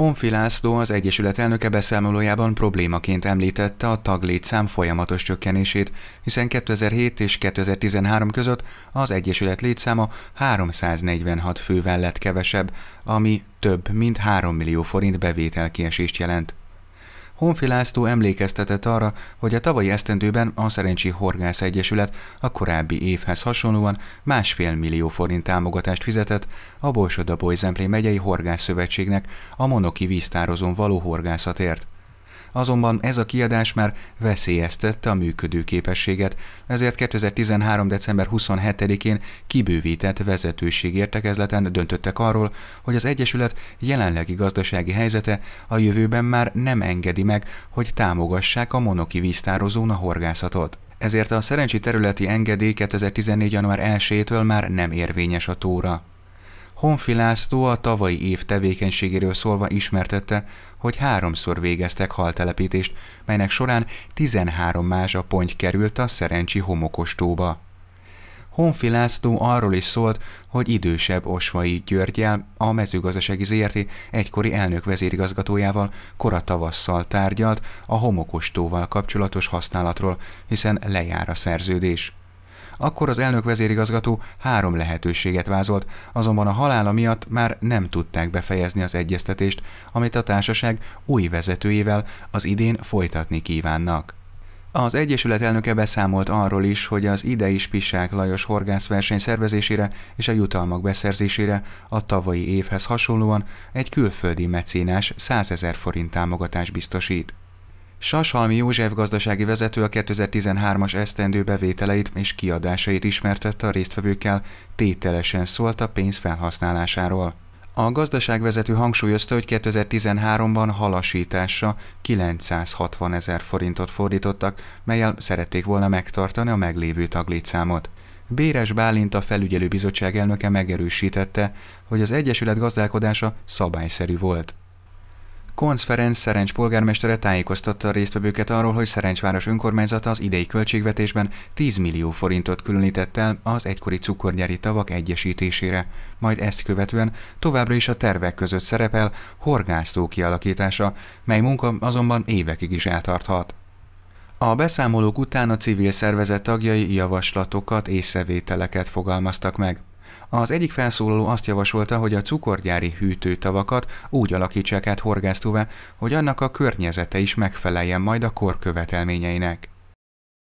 Honfi László az Egyesület elnöke beszámolójában problémaként említette a taglétszám folyamatos csökkenését, hiszen 2007 és 2013 között az Egyesület létszáma 346 fővel lett kevesebb, ami több mint 3 millió forint bevételkiesést jelent. Honfi László emlékeztetett arra, hogy a tavalyi esztendőben a Szerencsi Horgász Egyesület a korábbi évhez hasonlóan másfél millió forint támogatást fizetett a Bolsodabolyzemplé megyei Horgász Szövetségnek a Monoki víztározón való horgászatért azonban ez a kiadás már veszélyeztette a képességet, ezért 2013. december 27-én kibővített vezetőség értekezleten döntöttek arról, hogy az Egyesület jelenlegi gazdasági helyzete a jövőben már nem engedi meg, hogy támogassák a monoki víztározón a horgászatot ezért a szerencsi területi engedély 2014. január 1-től már nem érvényes a tóra. Honfi László a tavalyi év tevékenységéről szólva ismertette, hogy háromszor végeztek haltelepítést, melynek során 13 más a pont került a szerencsi homokostóba. Honfi László arról is szólt, hogy idősebb Osvai Györgyel, a mezőgazdasági ZRT egykori elnök vezérigazgatójával kora tavasszal tárgyalt a homokostóval kapcsolatos használatról, hiszen lejár a szerződés. Akkor az elnök vezérigazgató három lehetőséget vázolt, azonban a halála miatt már nem tudták befejezni az egyeztetést, amit a társaság új vezetőjével az idén folytatni kívánnak. Az Egyesület elnöke beszámolt arról is, hogy az idei Spisák Lajos verseny szervezésére és a jutalmak beszerzésére a tavalyi évhez hasonlóan egy külföldi mecénás 100 ezer forint támogatás biztosít. Sashalmi József gazdasági vezető a 2013-as esztendő bevételeit és kiadásait ismertette a résztvevőkkel, tételesen szólt a pénz felhasználásáról. A gazdaságvezető hangsúlyozta, hogy 2013-ban halasításra 960 ezer forintot fordítottak, melyel szerették volna megtartani a meglévő taglétszámot. Béres Bálint a felügyelőbizottság elnöke megerősítette, hogy az Egyesület gazdálkodása szabályszerű volt. Konc Ferenc Szerencs polgármestere tájékoztatta a résztvevőket arról, hogy Szerencsváros önkormányzata az idei költségvetésben 10 millió forintot különített el az egykori cukorgyári tavak egyesítésére, majd ezt követően továbbra is a tervek között szerepel horgásztó kialakítása, mely munka azonban évekig is eltarthat. A beszámolók után a civil szervezet tagjai javaslatokat és szevételeket fogalmaztak meg. Az egyik felszólaló azt javasolta, hogy a cukorgyári hűtőtavakat úgy alakítsák át horgásztóvá, hogy annak a környezete is megfeleljen majd a kor követelményeinek.